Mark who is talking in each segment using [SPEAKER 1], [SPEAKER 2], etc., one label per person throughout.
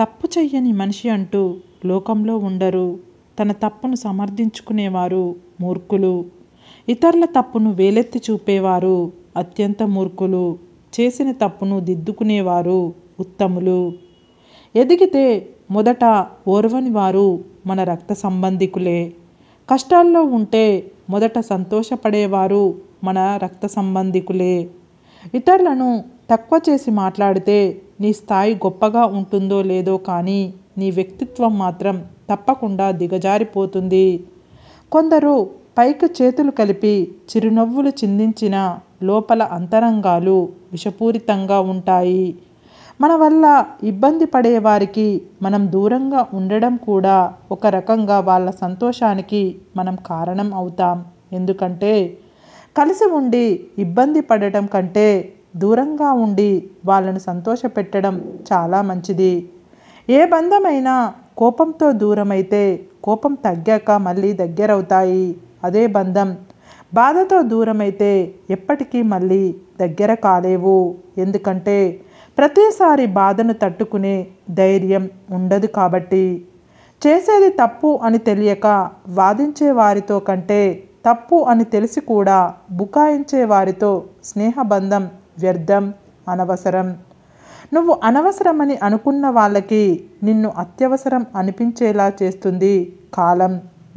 [SPEAKER 1] తప్పు చెయ్యని మనిషి అంటూ లోకంలో ఉండరు తన తప్పును సమర్థించుకునేవారు మూర్ఖులు ఇతరుల తప్పును వేలెత్తి చూపేవారు అత్యంత మూర్ఖులు చేసిన తప్పును దిద్దుకునేవారు ఉత్తములు ఎదిగితే మొదట ఓర్వని వారు మన రక్త సంబంధికులే కష్టాల్లో ఉంటే మొదట సంతోషపడేవారు మన రక్త సంబంధికులే ఇతరులను తక్కువ చేసి మాట్లాడితే నీ స్థాయి గొప్పగా ఉంటుందో లేదో కానీ నీ వ్యక్తిత్వం మాత్రం తప్పకుండా దిగజారిపోతుంది కొందరు పైకి చేతులు కలిపి చిరునవ్వులు చిందించిన లోపల అంతరంగాలు విషపూరితంగా ఉంటాయి మన వల్ల ఇబ్బంది పడేవారికి మనం దూరంగా ఉండడం కూడా ఒక రకంగా వాళ్ళ సంతోషానికి మనం కారణం అవుతాం ఎందుకంటే కలిసి ఉండి ఇబ్బంది పడటం కంటే దూరంగా ఉండి వాళ్ళను సంతోషపెట్టడం చాలా మంచిది ఏ బంధమైనా కోపంతో దూరమైతే కోపం తగ్గాక మళ్ళీ దగ్గరవుతాయి అదే బంధం బాధతో దూరమైతే ఎప్పటికీ మళ్ళీ దగ్గర కాలేవు ఎందుకంటే ప్రతిసారి బాధను తట్టుకునే ధైర్యం ఉండదు కాబట్టి చేసేది తప్పు అని తెలియక వాదించే వారితో కంటే తప్పు అని తెలిసి కూడా బుకాయించే వారితో స్నేహబంధం వ్యర్థం అనవసరం నువ్వు అనవసరమని అనుకున్న వాళ్ళకి నిన్ను అత్యవసరం అనిపించేలా చేస్తుంది కాలం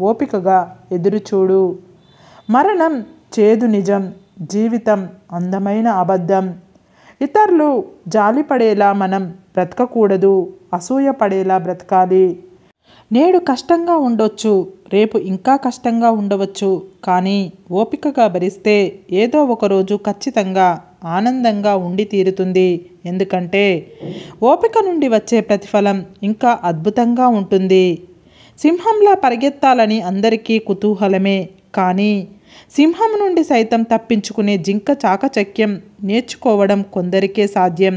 [SPEAKER 1] ఓపికగా ఎదురుచూడు మరణం చేదు నిజం జీవితం అందమైన అబద్ధం ఇతరులు జాలిపడేలా మనం బ్రతకకూడదు అసూయపడేలా బ్రతకాలి నేడు కష్టంగా ఉండొచ్చు రేపు ఇంకా కష్టంగా ఉండవచ్చు కానీ ఓపికగా భరిస్తే ఏదో ఒకరోజు ఖచ్చితంగా ఆనందంగా ఉండి తీరుతుంది ఎందుకంటే ఓపిక నుండి వచ్చే ప్రతిఫలం ఇంకా అద్భుతంగా ఉంటుంది సింహంలా పరిగెత్తాలని అందరికీ కుతూహలమే కానీ సింహం నుండి సైతం తప్పించుకునే జింక చాకచక్యం నేర్చుకోవడం కొందరికే సాధ్యం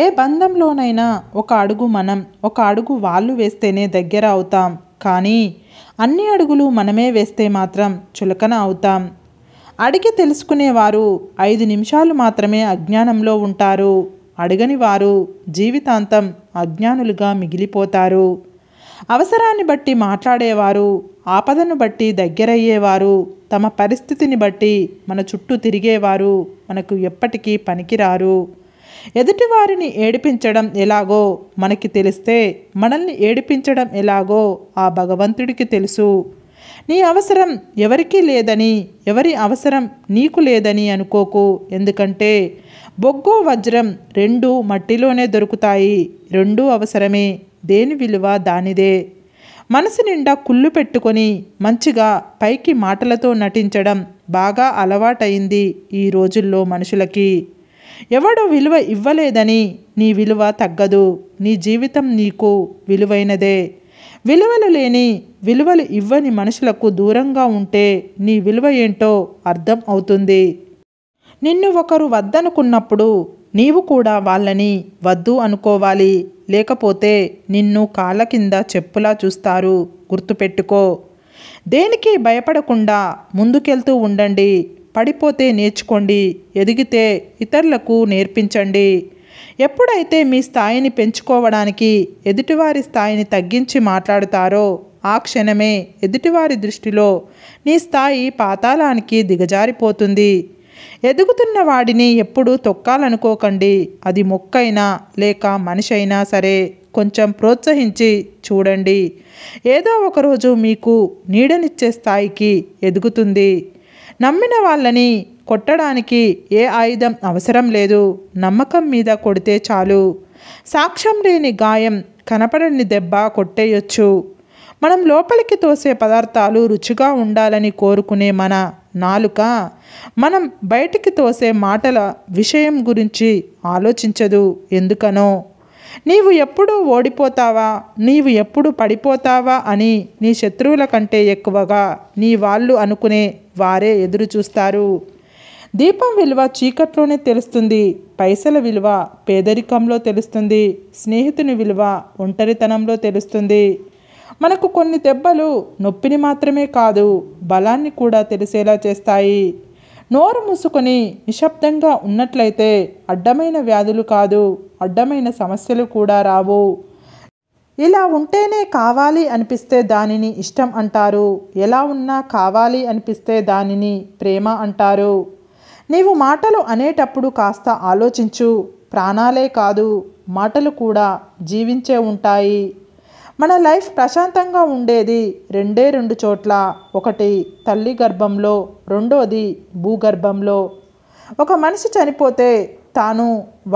[SPEAKER 1] ఏ బంధంలోనైనా ఒక అడుగు మనం ఒక అడుగు వాళ్ళు వేస్తేనే దగ్గర అవుతాం కానీ అన్ని అడుగులు మనమే వేస్తే మాత్రం చులకన అవుతాం అడిగి తెలుసుకునేవారు ఐదు నిమిషాలు మాత్రమే అజ్ఞానంలో ఉంటారు అడగని వారు జీవితాంతం అజ్ఞానులుగా మిగిలిపోతారు అవసరాన్ని బట్టి మాట్లాడేవారు ఆపదను బట్టి దగ్గరయ్యేవారు తమ పరిస్థితిని బట్టి మన చుట్టూ తిరిగేవారు మనకు ఎప్పటికీ పనికిరారు ఎదుటివారిని ఏడిపించడం ఎలాగో మనకి తెలిస్తే మనల్ని ఏడిపించడం ఎలాగో ఆ భగవంతుడికి తెలుసు నీ అవసరం ఎవరికీ లేదని ఎవరి అవసరం నీకు లేదని అనుకోకు ఎందుకంటే బొగ్గు వజ్రం రెండు మట్టిలోనే దొరుకుతాయి రెండు అవసరమే దేని విలువ దానిదే మనసు నిండా కుళ్ళు పెట్టుకొని మంచిగా పైకి మాటలతో నటించడం బాగా అలవాటైంది ఈ రోజుల్లో మనుషులకి ఎవడో విలువ ఇవ్వలేదని నీ విలువ తగ్గదు నీ జీవితం నీకు విలువైనదే విలువలు లేని విలువలు ఇవ్వని మనుషులకు దూరంగా ఉంటే నీ విలువ ఏంటో అర్థం అవుతుంది నిన్ను ఒకరు వద్దనుకున్నప్పుడు నీవు కూడా వాళ్ళని వద్దు అనుకోవాలి లేకపోతే నిన్ను కాళ్ళ కింద చెప్పులా చూస్తారు గుర్తుపెట్టుకో దేనికి భయపడకుండా ముందుకెళ్తూ ఉండండి పడిపోతే నేర్చుకోండి ఎదిగితే ఇతరులకు నేర్పించండి ఎప్పుడైతే మీ స్థాయిని పెంచుకోవడానికి ఎదుటివారి స్థాయిని తగ్గించి మాట్లాడుతారో ఆ క్షణమే ఎదుటివారి దృష్టిలో నీ స్థాయి పాతాళానికి దిగజారిపోతుంది ఎదుగుతున్న వాడిని ఎప్పుడు తొక్కాలనుకోకండి అది మొక్కైనా లేక మనిషి అయినా సరే కొంచెం ప్రోత్సహించి చూడండి ఏదో ఒకరోజు మీకు నీడనిచ్చే స్థాయికి ఎదుగుతుంది నమ్మిన వాళ్ళని కొట్టడానికి ఏ ఆయుధం అవసరం లేదు నమ్మకం మీద కొడితే చాలు సాక్ష్యం లేని గాయం కనపడని దెబ్బ కొట్టేయొచ్చు మనం లోపలికి తోసే పదార్థాలు రుచిగా ఉండాలని కోరుకునే మన నాలుక మనం బయటికి తోసే మాటల విషయం గురించి ఆలోచించదు ఎందుకనో నీవు ఎప్పుడు ఓడిపోతావా నీవు ఎప్పుడు పడిపోతావా అని నీ శత్రువుల కంటే ఎక్కువగా నీ వాళ్ళు అనుకునే వారే ఎదురు చూస్తారు దీపం విలువ చీకట్లోనే తెలుస్తుంది పైసల విలువ పేదరికంలో తెలుస్తుంది స్నేహితుని విలువ ఒంటరితనంలో తెలుస్తుంది మనకు కొన్ని దెబ్బలు నొప్పిని మాత్రమే కాదు బలాన్ని కూడా తెలిసేలా చేస్తాయి నోరు మూసుకొని నిశ్శబ్దంగా ఉన్నట్లయితే అడ్డమైన వ్యాధులు కాదు అడ్డమైన సమస్యలు కూడా రావు ఇలా ఉంటేనే కావాలి అనిపిస్తే దానిని ఇష్టం అంటారు ఎలా ఉన్నా కావాలి అనిపిస్తే దానిని ప్రేమ అంటారు నీవు మాటలు అనేటప్పుడు కాస్త ఆలోచించు ప్రాణాలే కాదు మాటలు కూడా జీవించే ఉంటాయి మన లైఫ్ ప్రశాంతంగా ఉండేది రెండే రెండు చోట్ల ఒకటి తల్లి గర్భంలో రెండోది భూగర్భంలో ఒక మనిషి చనిపోతే తాను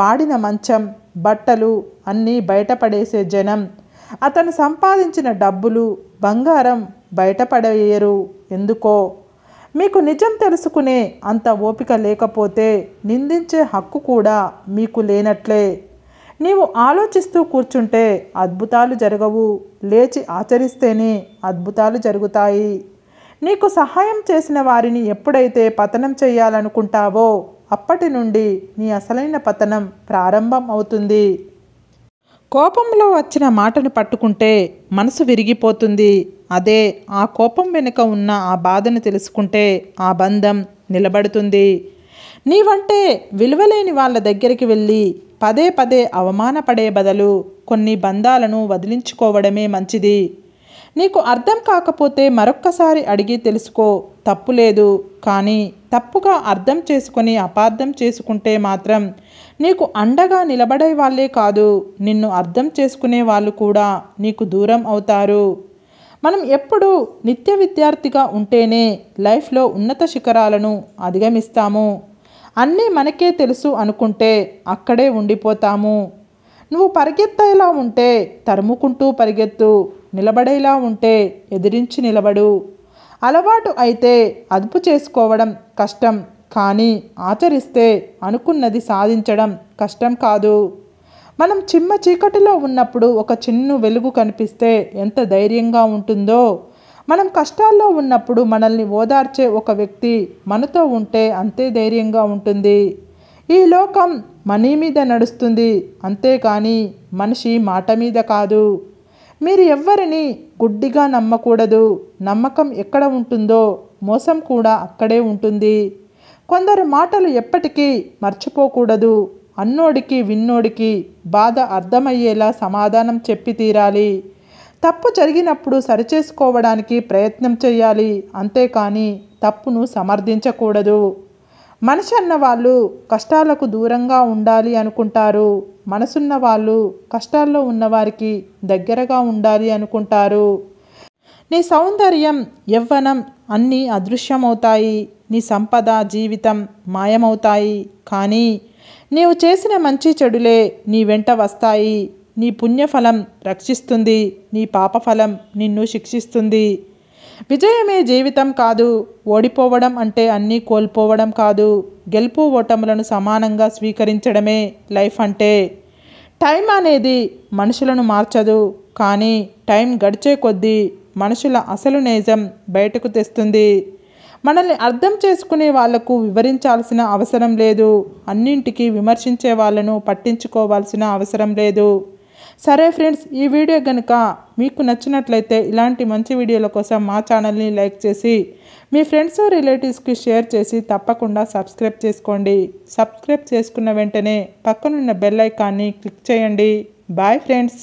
[SPEAKER 1] వాడిన మంచం బట్టలు అన్నీ బయటపడేసే జనం అతను సంపాదించిన డబ్బులు బంగారం బయటపడేయరు ఎందుకో మీకు నిజం తెలుసుకునే అంత ఓపిక లేకపోతే నిందించే హక్కు కూడా మీకు లేనట్లే నీవు ఆలోచిస్తూ కూర్చుంటే అద్భుతాలు జరగవు లేచి ఆచరిస్తేనే అద్భుతాలు జరుగుతాయి నీకు సహాయం చేసిన వారిని ఎప్పుడైతే పతనం చేయాలనుకుంటావో అప్పటి నుండి నీ అసలైన పతనం ప్రారంభం అవుతుంది కోపంలో వచ్చిన మాటను పట్టుకుంటే మనసు విరిగిపోతుంది అదే ఆ కోపం వెనుక ఉన్న ఆ బాధను తెలుసుకుంటే ఆ బంధం నిలబడుతుంది నీవంటే విలువలేని వాళ్ళ దగ్గరికి వెళ్ళి పదే పదే అవమానపడే బదులు కొన్ని బంధాలను వదిలించుకోవడమే మంచిది నీకు అర్థం కాకపోతే మరొక్కసారి అడిగి తెలుసుకో తప్పు లేదు కానీ తప్పుగా అర్థం చేసుకొని అపార్థం చేసుకుంటే మాత్రం నీకు అండగా నిలబడే వాళ్ళే కాదు నిన్ను అర్థం చేసుకునే వాళ్ళు కూడా నీకు దూరం అవుతారు మనం ఎప్పుడు నిత్య విద్యార్థిగా ఉంటేనే లైఫ్లో ఉన్నత శిఖరాలను అధిగమిస్తాము అన్నీ మనకే తెలుసు అనుకుంటే అక్కడే ఉండిపోతాము నువ్వు పరిగెత్తేలా ఉంటే తరుముకుంటూ పరిగెత్తు నిలబడేలా ఉంటే ఎదిరించి నిలబడు అలవాటు అయితే అదుపు చేసుకోవడం కష్టం కానీ ఆచరిస్తే అనుకున్నది సాధించడం కష్టం కాదు మనం చిమ్మ చీకటిలో ఉన్నప్పుడు ఒక చిన్న వెలుగు కనిపిస్తే ఎంత ధైర్యంగా ఉంటుందో మనం కష్టాల్లో ఉన్నప్పుడు మనల్ని ఓదార్చే ఒక వ్యక్తి మనతో ఉంటే అంతే ధైర్యంగా ఉంటుంది ఈ లోకం మనీ మీద నడుస్తుంది అంతేకాని మనిషి మాట మీద కాదు మీరు ఎవ్వరిని గుడ్డిగా నమ్మకూడదు నమ్మకం ఎక్కడ ఉంటుందో మోసం కూడా అక్కడే ఉంటుంది కొందరు మాటలు ఎప్పటికీ మర్చిపోకూడదు అన్నోడికి విన్నోడికి బాధ అర్థమయ్యేలా సమాధానం చెప్పి తీరాలి తప్పు జరిగినప్పుడు సరిచేసుకోవడానికి ప్రయత్నం చేయాలి అంతేకాని తప్పును సమర్థించకూడదు మనిషి అన్న వాళ్ళు కష్టాలకు దూరంగా ఉండాలి అనుకుంటారు మనసున్న వాళ్ళు కష్టాల్లో ఉన్నవారికి దగ్గరగా ఉండాలి అనుకుంటారు నీ సౌందర్యం యవ్వనం అన్నీ అదృశ్యమవుతాయి నీ సంపద జీవితం మాయమవుతాయి కానీ నీవు చేసిన మంచి చెడులే నీ వెంట వస్తాయి నీ పుణ్యఫలం రక్షిస్తుంది నీ పాపఫలం నిన్ను శిక్షిస్తుంది విజయమే జీవితం కాదు ఓడిపోవడం అంటే అన్నీ కోల్పోవడం కాదు గెలుపు ఓటములను సమానంగా స్వీకరించడమే లైఫ్ అంటే టైం అనేది మనుషులను మార్చదు కానీ టైం గడిచే కొద్దీ మనుషుల అసలు నేజం బయటకు తెస్తుంది మనల్ని అర్థం చేసుకునే వాళ్లకు వివరించాల్సిన అవసరం లేదు అన్నింటికి విమర్శించే వాళ్ళను పట్టించుకోవాల్సిన అవసరం లేదు సరే ఫ్రెండ్స్ ఈ వీడియో కనుక మీకు నచ్చినట్లయితే ఇలాంటి మంచి వీడియోల కోసం మా ఛానల్ని లైక్ చేసి మీ ఫ్రెండ్స్ రిలేటివ్స్కి షేర్ చేసి తప్పకుండా సబ్స్క్రైబ్ చేసుకోండి సబ్స్క్రైబ్ చేసుకున్న వెంటనే పక్కనున్న బెల్ ఐకాన్ని క్లిక్ చేయండి బాయ్ ఫ్రెండ్స్